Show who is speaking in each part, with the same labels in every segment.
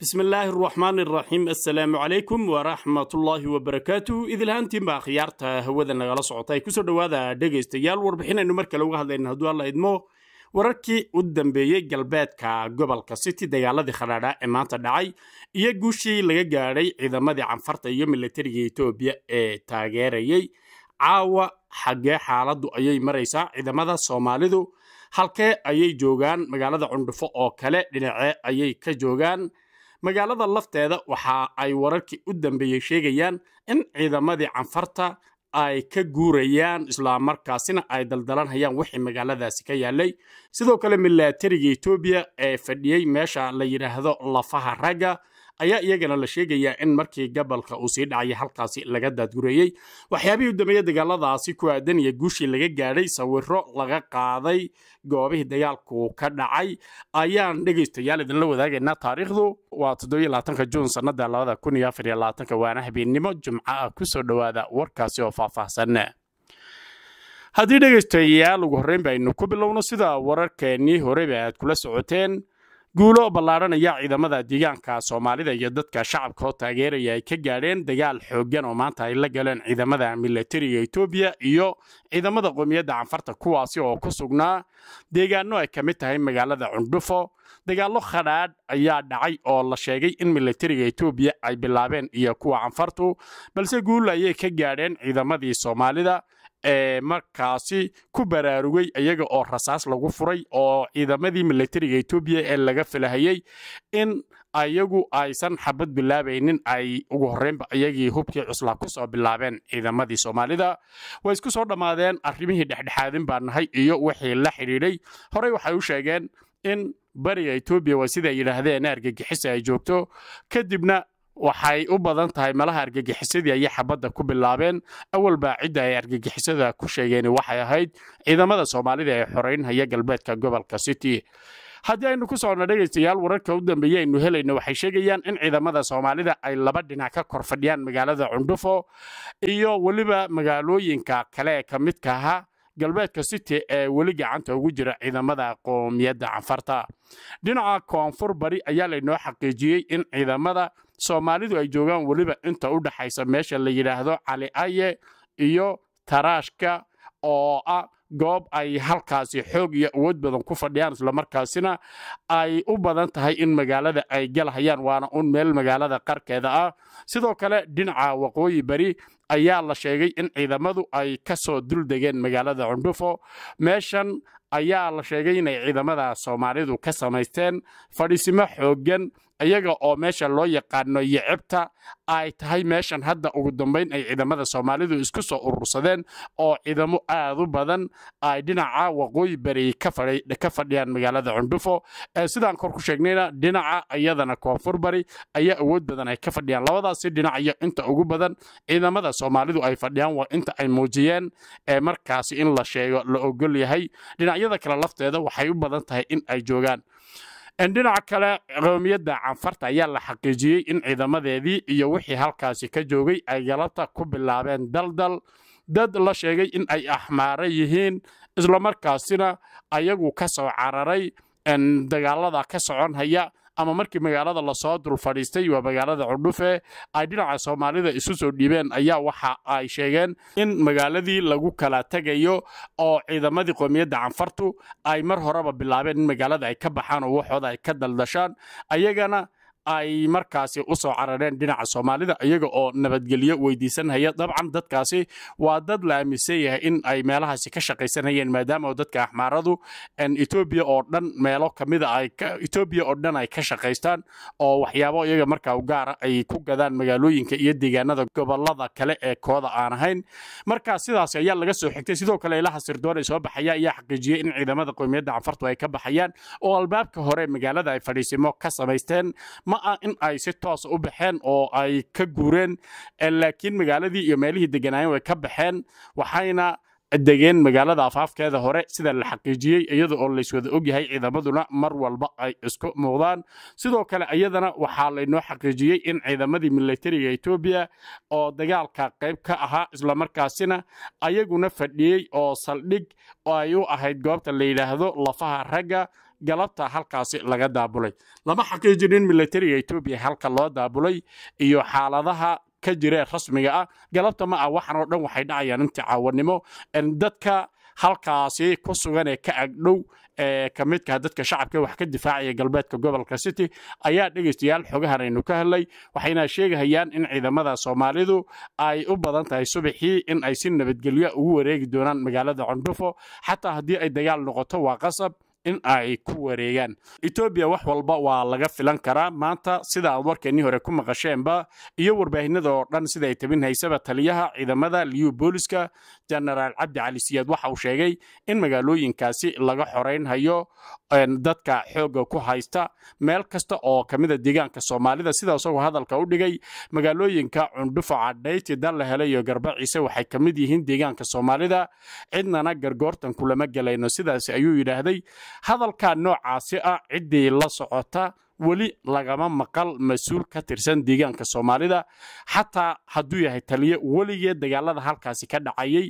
Speaker 1: bismi bismillaahi raxmaan iraxiim assalaamu calaykum waraxmatullaahi wabarakaatu baa akhyaarta hawada nagala socotay soo dhowaada dhegaystayaal warbixinaynu mar kale uga hadlayna hadduu alla idmo wararkii u dambeeyey galbeedka gobolka city dagaaladii khadhaadha ee maanta dhacay iyo guushii laga gaadhay ciidamadii canfarta iyo milatariga etoobiya ee taageerayay caawa xaggee xaaladdu ayay maraysaa ciidamada soomaalidu halkee ayay joogaan magaalada cundhufo oo kale dhinacee ayay ka joogaan magaalada lafteeda waxa ay wararkii u dambeeyey sheegayaan in ciidamadii canfarta ay ka guurayaan isla markaasina ay daldalanhayaan wixii magaaladaasi ka yaalay sidoo kale milateriga etoobiya ee fadhiyey meesha la yidhaahdo lafaha ragga ayaa iyagana la sheegayaa in markii gobolka uu sii dhacaya halkaasi laga daadgureeyey waxyaabihii u dambeeyey dagaaladaasi ku aadan iyo guushii laga gaadhay sawiro laga qaaday goobihii dagaalku ka dhacay ayaan dhegaystayaal idinla wadaagaynaa taariikhdu waa toddobyolabaatanka juun sannada labada kun iyo afar iyo labaatanka waana habeennimo jumco ah ku soo dhowaada warkaasi oo faahfaahsan haddii dhegaystayaal ugu horreyn baynu ku bilowno sida wararkeenii horeba aad kula socoteen guulo ballaadhanaya ciidamada deegaanka soomaalida iyo dadka shacabka oo taageeraya ay ka gaadheen dagaal xooggan oo maanta ay la galeen ciidamada milatariga etoobiya iyo ciidamada qowmiyadda canfarta kuwaasi oo ku sugnaa deegaano ay ka mid tahay magaalada cundhufo dagaallo khadhaadh ayaa dhacay oo la sheegay in milatariga etoobiya ay bilaabeen iyo kuwa canfartu balse guul ayay ka gaadheen ciidamadii soomaalida markaasi ku baraarugay iyaga oo rasaas lagu furay oo ciidamadii milatariga etoobiya ee laga falahayey in ayagu aysan xabad bilaabaynin ay ugu horreynba iyagii hubkii cuslaa ku soo bilaabeen ciidamadii soomaalida way isku soo dhammaadeen arrimihii dhexdhexaadin baanahay iyo wixii la xidhiidhay horey waxay u sheegeen in bariga etoobiya waa siday yidhaahdeen argagixiso ay joogto kadibna waxay u badan tahay malaha argagixisada ayay xabadda ku bilaabeen awalba cidda ay argagixisada ku sheegeen waxay ahayd ciidamada soomaalida ee xoreynhaya galbeedka gobolka city haddii aynu ku socno dhegaystayaal wararka u dambeeye aynu helayno waxay sheegayaan in ciidamada soomaalida ay laba dhinac ka kor fadhiyaan magaalada cundhufo iyo weliba magaalooyinka kale ee ka midka ahaa galbeedka city ee weli gacanta ugu jira ciidamada qoomiyadda canfarta dhinaca koonfur bari ayaa laynoo xaqiijiyey in ciidamada soomaalidu ay joogaan weliba inta u dhaxaysa meesha la yidhaahdo cali aye iyo taraashka oo ah goob ay halkaasi xoog iyo awood badan ku fadhiyaan islamarkaasina ay u badan tahay in magaalada ay galhayaan waana un meel magaalada qarkeeda ah sidoo kale dhinaca waqooyi beri ayaa la sheegay in ciidamadu ay ka soo dul degeen magaalada cundhufo meeshan ayaa la sheegay inay ciidamada soomaalidu ka samaysteen fadhiisimo xooggan iyaga oo meesha loo yaqaano yecebta ay tahay meeshan hadda ugu dambeyn ay ciidamada soomaalidu isku soo urursadeen oo ciidamo aad u badan ay dhinaca waqooyi beri ka fadhiyaan magaalada cundhufo ee sidaan kor ku sheegnayna dhinaca iyadana koonfur bari ayaa awood badan ay ka fadhiyaan labadaasi dhinac iyo inta ugu badan ciidamada soomaalidu ay fadhiyaan waa inta ay muujiyeen ee markaasi in la sheego la ogol yahay dhinacyada kale lafteeda waxay u badan tahay in ay joogaan dhinaca kale qowmiyadda canfarta ayaa la xaqiijiyey in ciidamadeedii iyo wixii halkaasi ka joogay ay galabta ku bilaabeen daldal dad la sheegay in ay axmaara yihiin islamarkaasina ayagu ka soo cararay dagaalada ka soconhaya ama markii magaalada lasoo dul fadhiistay waa magaalada cudhufe ay dhinaca soomaalida isu soo dhiibeen ayaa waxa ay sheegeen in magaaladii lagu kala tegayo oo ciidamadii qoomiyadda canfartu ay mar horeba bilaabeen in magaalada ay ka baxaan oo waxooda ay ka daldashaan ayagana ay markaasi usoo carareen dhinaca soomaalida iyaga oo nabadgelyo weydiisanhaya dabcan dadkaasi waa dad la aaminsan yahay in ay meelahaasi ka shaqaysanayeen maadaama dadka axmaaradu etoobiya oo dhan meelo kamida etoobiya oo dhan ay ka shaqaystaan oo waxyaabo iyaga markaa u gaara ay ku gadaan magaalooyinka iyo deegaanada gobolada kale ee kooda aan ahayn marka sidaas ayaa laga soo xigtay sidoo kale ilaha sirdoon ay soo baxaya ayaa xaqiijiyey in ciidamada qoymiyadda canfartu ay ka baxayaan oo albaabka hore magaalada ay fadhiisimo ka samaysteen ma ah in ay si toosa u baxeen oo ay ka guureen laakiin magaaladii iyo meelihii deganaayeen way ka baxeen waxayna degeen magaalada afaafkeeda hore sida la xaqiijiyey iyada oo layswada ogyahay ciidamaduna mar walba ay isku muuqdaan sidoo kale iyadana waxaa laynoo xaqiijiyey in ciidamadii militariga etoobiya oo dagaalka qayb ka ahaa islamarkaasina ayaguna fadhiyey oo saldhig oo ay u ahayd goobta la yidhaahdo lafaha ragga galabta halkaasi laga daabulay lama xaqiijinin militariga etoobiya halka loo daabulay iyo xaaladaha ka jiree rasmiga ah galabta ma ah waxan oo dhan waxay dhacayaan inta caawanimo dadka halkaasi ku sugan ee ka agdhow ee ka dadka shacabka wax ka difaacaya galbeedka gobolka city ayaa dhegeystayaal xogahan aynu ka hadlay waxayna sheegahayaan in ciidamada soomaalidu ay u badan tahay subaxii in ay si nabadgelyo ugu wareegi doonaan magaalada cundhufo xataa haddii ay dagaal noqoto waa qasab in ay ku wareegaan etoobiya wax walba waa laga filan karaa maanta sida aad warkeennii hore ku maqasheenba iyo warbaahinada oo dhan sidaay tabin haysaba taliyaha ciidamada liyu booliska jenaraal cabdi cali siyaad waxa uu sheegay in magaalooyinkaasi laga xorayn dadka xoogga ku haysta meel kasta oo ka mida ah deegaanka soomaalida sida isagoo hadalka u dhigay magaalooyinka cundhufo cadhayti dan iyo garba ciise waxay ka mid yihiin deegaanka soomaalida cidnana gargoortan kulama gelayno sidaas ayuu yidhaahday hadalka noocaasi ah ciddii la socota weli lagama maqal mas-uul ka tirsan deegaanka soomaalida xataa hadduu yahay taliyo weligeed dagaalada halkaasi ka dhacayay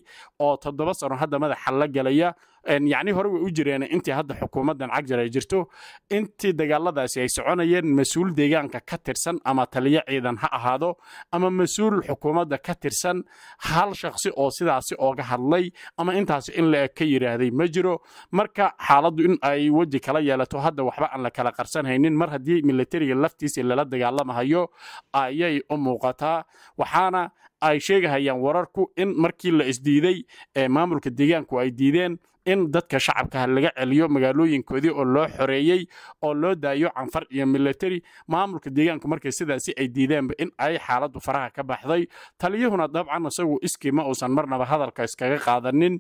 Speaker 1: oo toddoba sano hadda madaxa la gelaya yacni hore way u jireen intii hadda xukuumaddan cagjar ay jirto intii dagaaladaasi ay soconayeen mas-uul deegaanka ka tirsan ama taliyo ciidan ha ahaado ama mas-uul xukuumadda ka tirsan hal shakhsi oo sidaasi oga hadlay ama intaasi in la eg ka yidhaahday ma jiro marka xaaladdu in ay weji kala yeelato hadda waxba aan la kala qarsanhaynin mar haddii militariga laftiisii lala dagaalamahayo ayay u muuqataa waxaana ay sheegahayaan wararku in markii la isdiiday ee maamulka deegaanku ay diideen in dadka shacabkaha laga celiyo magaalooyinkoodii oo loo xoreeyey oo loo daayo canfar iyo milatary maamulka deegaanku markay sidaasi ay diideenba in ay xaaladdu faraha ka baxday taliyuhuna dabcan isagu iskima uusan marnaba hadalka iskaga qaadanin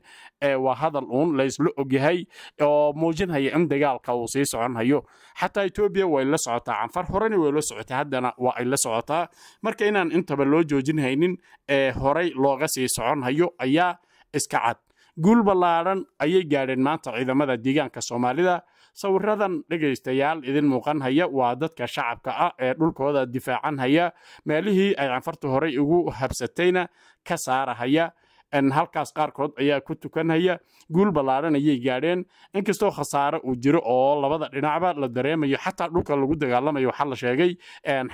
Speaker 1: waa hadal uun laysla ogyahay oo muujinhaya in dagaalka uu sii soconhayo xataa etoobiya way la socotaa canfar horena way la socotaa haddana waa ay socotaa marka inaan intaba loo joojin haynin ee horay looga sii soconhayo ayaa iska cad guul ballaadhan ayay gaadheen maanta ciidamada deegaanka soomaalida sawiradan dhegaystayaal idin muuqanhaya waa dadka shacabka ah ee dhulkooda difaacanhaya meelihii ay canfarta horey ugu habsatayna ka saarahaya halkaas qaarkood ayaa ku tukanhaya guul ballaadhan ayay gaadheen inkastoo khasaare uu jiro oo labada dhinacba la dareemayo xataa dhulka lagu dagaalamayo waxaa la sheegay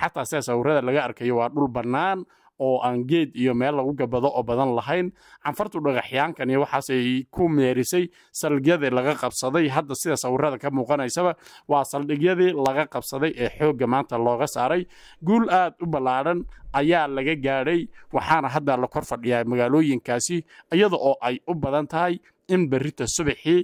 Speaker 1: xataa sida sawirada laga arkayo waa dhul bannaan oo aan geed iyo meel lagu gabado oo badan lahayn canfartu dhagaxyaankan iyo waxaasay ku meerisay saldhigyadii laga qabsaday hadda sida sawirada ka muuqanaysaba waa saldhigyadii laga qabsaday ee xoogga maanta looga saaray guul aad u ballaadhan ayaa laga gaadhay waxaana hadda la kor fadhiyaa magaalooyinkaasi iyada oo ay u badan tahay in berrita subaxii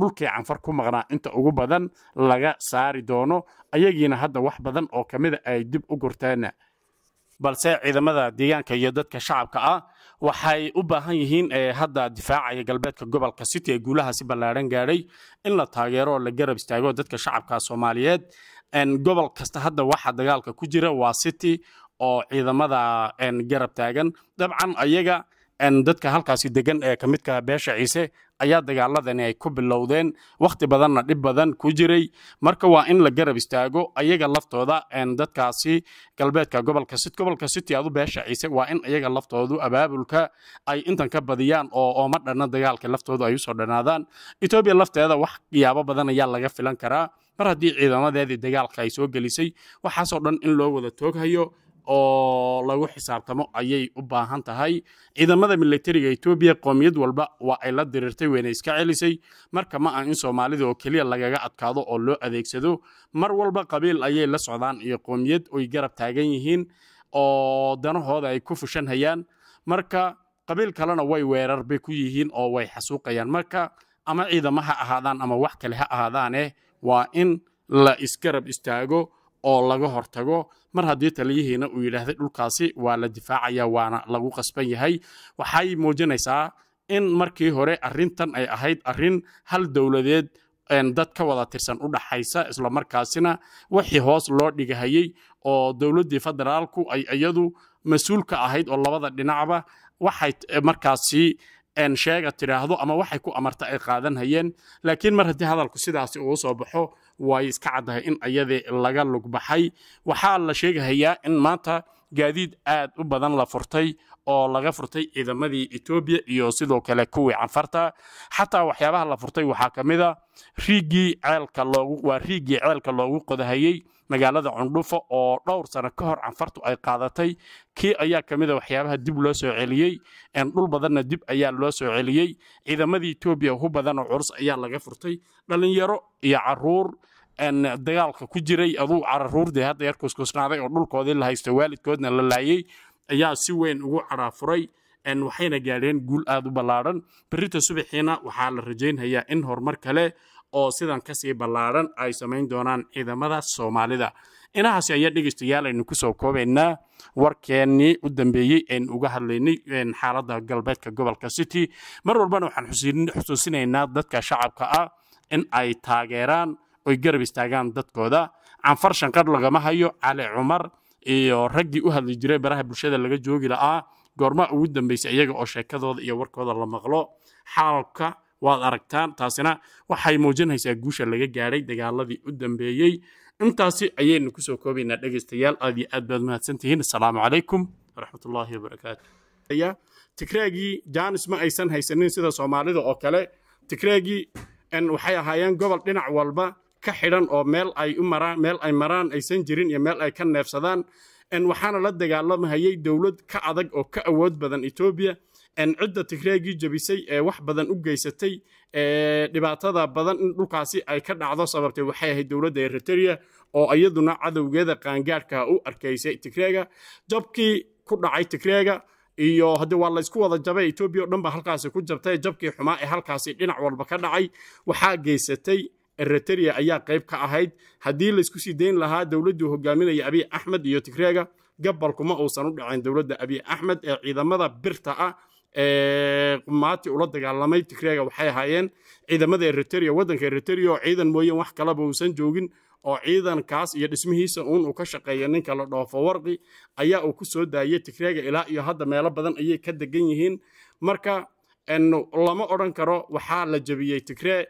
Speaker 1: dhulkii canfar ku maqnaa inta ugu badan laga saari doono ayagiina hadda wax badan oo ka mida ah ay dib u gurteen balse ciidamada deegaanka iyo dadka shacabka ah waxay u baahan yihiin eh, hadda difaacaya galbeedka gobolka city ee guulahaasi ballaaran gaadhay in la taageero oo la garab istaago dadka shacabka soomaaliyeed gobol kasta hadda waxa dagaalka ku jira waa city oo ciidamada garab taagan dabcan ayaga dadka halkaasi degan ee kamidka beesha ciise ayaa dagaaladani ay ku bilowdeen wakhti badanna dhib badan ku jiray marka waa in la garab istaago ayaga laftooda dadkaasi galbeedka gobolka gobolka city aadu beesha ciise waa in ayaga laftoodu abaabulka ay intan ka badiyaan oo ooma dhanna dagaalka laftoodu ay usoo dhanaadaan etoobiya lafteeda wax yaabo badan ayaa laga filan karaa mar haddii ciidamadeedii dagaalka ay soo gelisay waxaasoo dhan in loo wada tooghayo oo lagu xisaabtamo ayay u baahan tahay ciidamada milatariga etoobiya qoomiyad walba waa ay la diriirtay weyna iska celisay marka ma ah in soomaalida oo keliya lagaga adkaado oo loo adeegsado mar walba qabiil ayay la socdaan iyo qoomiyad oy garab taagan yihiin oo danahooda ay ku fushan hayaan marka qabiil kalena way weerar ku yihiin oo way xasuuqayaan marka ama ciidama ha ahaadaan ama wax kale ha ahaadaaneh waa in la isgarab istaago oo laga hortago mar haddii taliyihiina uu yidhaahday dhulkaasi waa la difaacaya waana lagu qasban yahay waxay muujinaysaa in markii hore arintan ay ahayd arin hal dowladeed dad ka wada tirsan u dhaxaysa islamarkaasina wixii hoos loo dhigahayey oo dowladdii federaalku ay iyadu mas uulka ahayd oo labada dhinacba waxay e, markaasi sheega tidhaahdo ama waxay ku amarta ay qaadan hayeen laakiin mar haddii hadalku sidaasi uu soo baxo ay iska caddahay in ayadee laga lugbaxay waxaa la sheegahayaa in maanta gaadiid aad u badan la furtay oo laga furtay ciidamadii etoobiya iyo sidoo kale kuwii canfarta xataa waxyaabaha la furtay waxaa ka mid a riiggii ceelka loogu waa riiggii ceelka loogu qodahayey magaalada cundhufo oo dhowr sano ka hor canfartu ay qaadatay kii ayaa ka a ah waxyaabaha dib loo soo celiyey dhul badanna dib ayaa loo soo celiyey ciidamadii etoobiya hu badanoo culus ayaa laga furtay dhallinyaro iyo caruur dagaalka ku jiray aduu cararuurdii hadda yar kuskusnaaday oo dhulkoodii la haysto waalidkoodna la laayey ayaa si weyn ugu caraafuray waxayna gaadheen guul aad u ballaadhan berrita subaxiina waxaa la rajaynhayaa in horumar kale oo sidan kasii ballaaran ay samayn doonaan ciidamada soomaalida inahaasi ayaa dhegeystayaal aynu kusoo koobaynaa warkeenii u dambeeyey aynu uga hadlaynay xaaladda galbeedka gobolka city mar walbana waxaan xusuusinaynaa dadka shacabka ah in ay taageeraan oy garab istaagaan dadkooda canfar shanqar lagama hayo cali cumar iyo raggii u hadli jiray baraha bulshada laga joogi la'aa goorma ugu dambeysay iyaga oo sheekadooda iyo warkooda la maqlo xaalka waad aragtaan taasina waxay muujinaysaa guusha laga gaadhay dagaaladii u dambeeyey intaasi ayaynu kusoo koobaynaa dhegaystayaal aad iyo aad baad mahadsantihiin asalaamu calaykum waraxmatullaahi wabarakaatu tigreegii jaanis ma aysan haysanin sida soomaalida oo kale tigreegii waxay ahaayeen gobol dhinac walba ka xidhan oo meel ay umaraan meel ay maraan aysan jirin iyo meel ay ka neefsadaan waxaana la dagaalamahayay dowlad ka adag oo ka awood badan etoobiya cidda tigreegii jebisay ee wax badan u geysatay dhibaatada badan in dhulkaasi ay ka dhacdo sababtay waxay ahayd dowladda eriteria oo iyaduna cadowgeeda qaangaadhka u arkaysay tigreega jabkii ku dhacay tigreega iyo haddii waa laysku wada jabay etoobiya o dhan halkaasi ku jabtay jabkii xumaa ee halkaasi dhinac walba ka dhacay waxaa geysatay eriteria ayaa qayb ka ahayd haddii laysku sii dayn lahaa dowladduu hogaaminaya abiy axmed iyo tigreega gabalkuma uusan u dhaceen dowladda abiy axmed ee ciidamada birta ah qumaati ula dagaalamay tigreega waxay ahaayeen ciidamada eriteria waddanka eriteria oo ciidan mooyeen wax kalaba uusan joogin oo ciidankaas iyo dhismihiisa uun uu ka shaqeeya ninka la dhoofo warqi ayaa uu ku soo daayey tigreega ilaa iyo hadda meelo badan ayay ka degan yihiin marka lama odhan karo waxaa la jebiyey tigree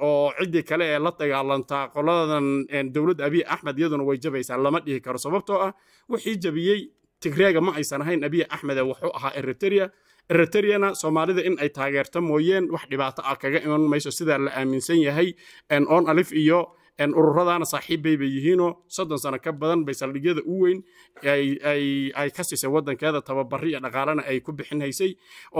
Speaker 1: oo ciddii kale ee la dagaalantaa qoladan dowladda abiy axmed iyaduna way jabaysaa lama dhihi karo sababtoo ah wixii jebiyey tigreega ma aysan ahayn abiy axmede wuxuu ahaa eriteria eriteriana soomaalida in ay taageerta mooyeen wax dhibaato ah kaga iman mayso sidaa la aaminsan yahay oon alif iyo ururadaana saaxiibbay bay yihiinoo soddon sano ka badan bay saldhigyada u weyn ay ka siisay waddankeeda tababari iyo dhaqaalena ay ku bixin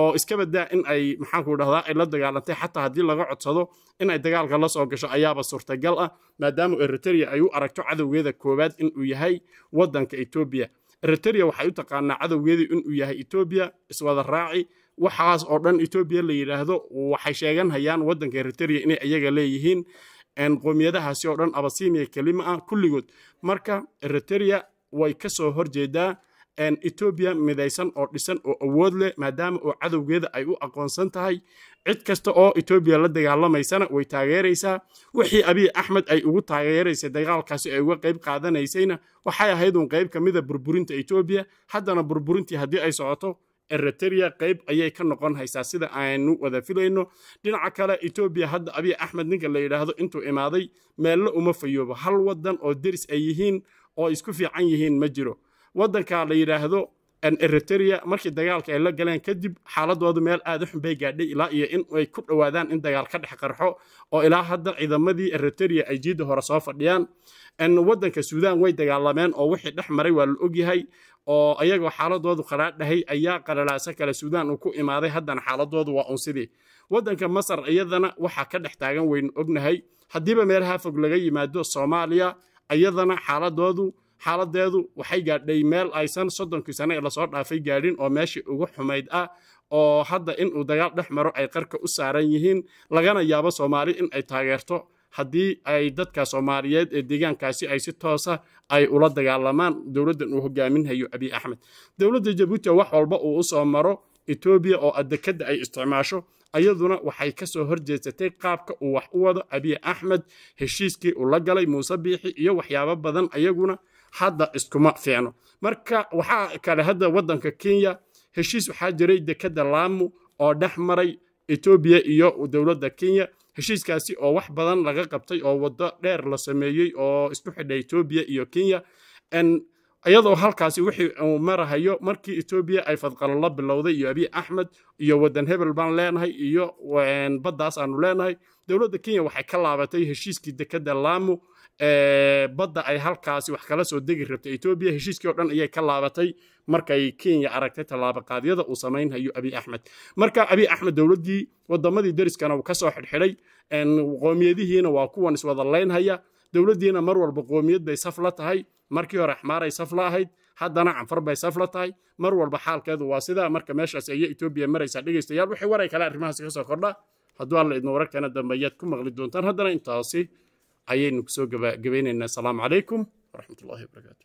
Speaker 1: oo iska in ay maxaanku dhahdaa ay la dagaalantay xataa haddii laga codsado in ay dagaalka la soo gasho ayaaba suurtagal ah maadaama eriteria ay u aragto cadowgeeda koowaad inuu yahay waddanka etoobiya eriteria waxay u taqaanaa cadowgeedii inuu yahay etoobiya iswada raaci waxaas oo dhan etoobiya la yidhaahdo waxay sheegan hayaan waddanka eriteria inay ayaga leeyihiin qoomiyadahaasi oo dhan abasiniya kelima ah kulligood marka eriteria way ka soo horjeedaa etoobiya midaysan oo dhisan oo awood leh maadaama oo cadowgeeda ay u aqoonsan tahay cid kasta oo etoobiya la dagaalamaysana way taageeraysaa wixii abiy axmed ay ugu taageeraysay dagaalkaasi ay uga qayb qaadanaysayna waxay ahayd un qayb ka mida ah burburinta etoobiya haddana burburintii haddii ay socoto eritrea qayb ayay ka noqon haysaa sida aanu wada filayno dhinaca kale etoobiya hadda abiy axmed ninka la yidhaahdo intuu imaaday meello uma fayoobo hal waddan oo deris ay yihiin oo isku fiican yihiin ma jiro waddanka la yidhaahdo eriteria markii dagaalka ay la galeen kadib xaaladoodu meel aada u xun bay gaadhay ilaa iyo in ay ku dhowaadaan in dagaal ka dhex qarxo oo ilaa hadda ciidamadii eriteria ay jiidda hore soo fadhiyaan waddanka suudaan way dagaalameen oo wixii dhex maray waa la ogyahay oo iyagoo xaaladoodu qaraadhahay ayaa qalalaaso kale suudaan uu ku imaaday haddana xaaladoodu waa un sidii waddanka masar iyadana waxaa ka dhex taagan waynu ognahay haddiiba meelaha fog laga yimaado soomaaliya iyadana xaaladoodu xaaladeedu waxay gaadhay meel aysan soddonkii sane ee lasoo dhaafay gaadhin oo meeshii ugu xumayd ah oo hadda inuu dagaal dhex maro ay qarka u saaran yihiin lagana yaabo soomaali in ay taageerto haddii ay dadka soomaaliyeed ee deegaankaasi ay si toosa ah ay ula dagaalamaan dowladdan uu hogaaminhayo abiy axmed dowladda jabuuti wax walba uu u soo maro etoobiya oo adekadda ay isticmaasho ayaduna waxay ka soo horjeedsatay qaabka uu wax u wado abiy axmed heshiiskii uu la galay muuse biixi iyo waxyaabo badan ayaguna hadda iskuma fiicno marka waxaa kale hadda waddanka kenya heshiis waxaa jiray dekadda laamu oo dhex maray etoobiya iyo dowladda kenya heshiiskaasi oo wax badan laga qabtay oo waddo dheer la sameeyey oo isku xidha etoobiya iyo kenya iyadoo halkaasi wixii uu marahayo markii etoobiya ay fadqalalo bilowday iyo abiy axmed iyo waddan hebel baan leenahay iyo baddaas aanu leenahay dowladda kenya waxay ka laabatay heshiiskii dekadda laamu badda ay halkaasi wax kala soo degi rabtay etoobiya heshiiskii o dhan ayay ka laabatay markay kenya aragtay tallaabaqaadyada uu samaynhayo abi axmed marka abi axmed dowladdii waddamadii deriskana wuu ka soo xidhxidhay qoomiyadihiina waa kuwan iswada laynhaya dowladdiina mar walba qoomiyad bay saf la tahay markii hore axmaaray saf la ahayd haddana canfar bay saf la tahay mar walba xaalkeedu waa sidaa marka meeshaas ayay etoobiya maraysaa dhegaystayaal waxay waray kale arrimahaasi ka kordha hadduu alla idma wararkana dambe ku maqli doontaan haddana intaasi ayaynu kusoo gabagabeyneynaa asalaamu calaykum waraxmat ullahi wabarakaatu